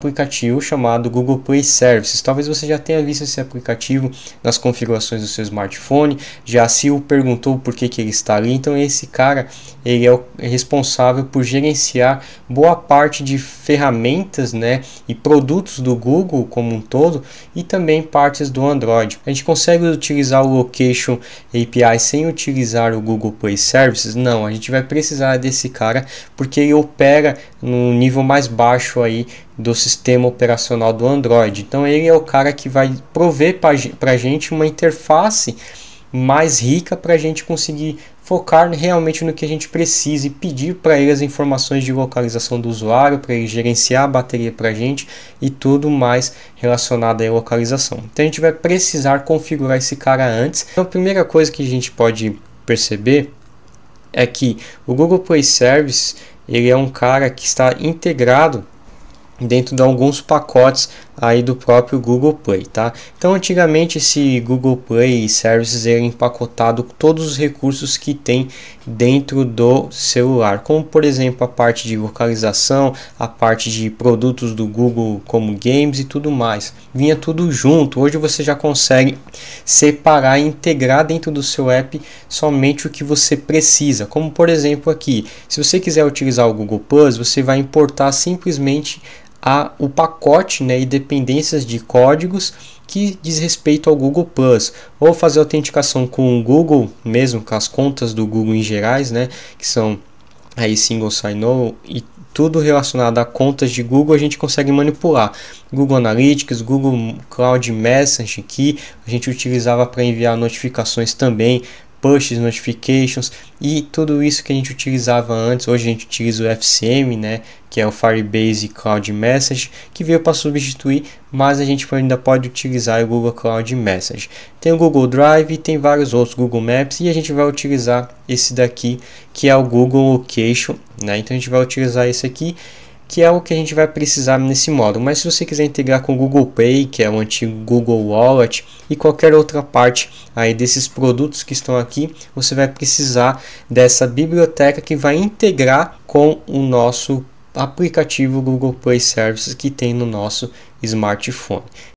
aplicativo chamado Google Play Services. Talvez você já tenha visto esse aplicativo nas configurações do seu smartphone, já se o perguntou por que, que ele está ali. Então esse cara, ele é o responsável por gerenciar boa parte de ferramentas, né, e produtos do Google como um todo e também partes do Android. A gente consegue utilizar o Location API sem utilizar o Google Play Services? Não, a gente vai precisar desse cara porque ele opera no nível mais baixo aí do sistema operacional do Android. Então ele é o cara que vai prover para a gente uma interface mais rica para a gente conseguir focar realmente no que a gente precisa e pedir para ele as informações de localização do usuário, para ele gerenciar a bateria para a gente e tudo mais relacionado à localização. Então a gente vai precisar configurar esse cara antes. Então a primeira coisa que a gente pode perceber é que o Google Play Service ele é um cara que está integrado dentro de alguns pacotes aí do próprio Google Play, tá? Então, antigamente esse Google Play Services era é empacotado todos os recursos que tem dentro do celular, como por exemplo a parte de localização, a parte de produtos do Google como games e tudo mais. Vinha tudo junto. Hoje você já consegue separar e integrar dentro do seu app somente o que você precisa. Como por exemplo aqui, se você quiser utilizar o Google Plus, você vai importar simplesmente a o pacote né, e dependências de códigos que diz respeito ao Google Plus, ou fazer autenticação com o Google mesmo, com as contas do Google em gerais, né, que são aí single sign-on e tudo relacionado a contas de Google a gente consegue manipular. Google Analytics, Google Cloud Messenger que a gente utilizava para enviar notificações também pushes, notifications e tudo isso que a gente utilizava antes. Hoje a gente utiliza o FCM, né, que é o Firebase Cloud Message, que veio para substituir, mas a gente ainda pode utilizar o Google Cloud Message. Tem o Google Drive, tem vários outros Google Maps e a gente vai utilizar esse daqui, que é o Google Location, né? Então a gente vai utilizar esse aqui que é o que a gente vai precisar nesse módulo. Mas se você quiser integrar com o Google Pay, que é o antigo Google Wallet, e qualquer outra parte aí desses produtos que estão aqui, você vai precisar dessa biblioteca que vai integrar com o nosso aplicativo Google Play Services que tem no nosso smartphone.